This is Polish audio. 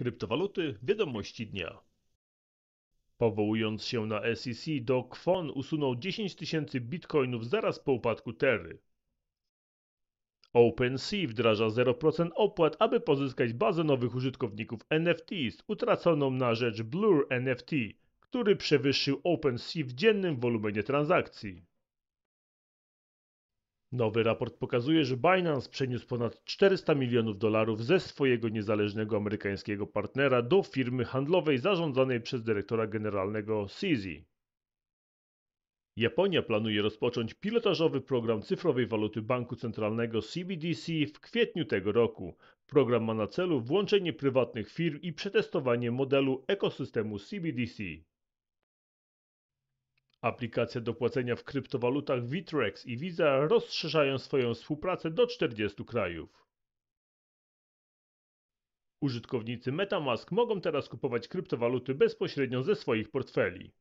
Kryptowaluty wiadomości dnia. Powołując się na SEC, do Kwon usunął 10 tysięcy bitcoinów zaraz po upadku Terry. OpenSea wdraża 0% opłat, aby pozyskać bazę nowych użytkowników NFT z utraconą na rzecz Blur NFT, który przewyższył OpenSea w dziennym wolumenie transakcji. Nowy raport pokazuje, że Binance przeniósł ponad 400 milionów dolarów ze swojego niezależnego amerykańskiego partnera do firmy handlowej zarządzanej przez dyrektora generalnego CZ. Japonia planuje rozpocząć pilotażowy program cyfrowej waluty banku centralnego CBDC w kwietniu tego roku. Program ma na celu włączenie prywatnych firm i przetestowanie modelu ekosystemu CBDC. Aplikacje do płacenia w kryptowalutach Vitrex i Visa rozszerzają swoją współpracę do 40 krajów. Użytkownicy MetaMask mogą teraz kupować kryptowaluty bezpośrednio ze swoich portfeli.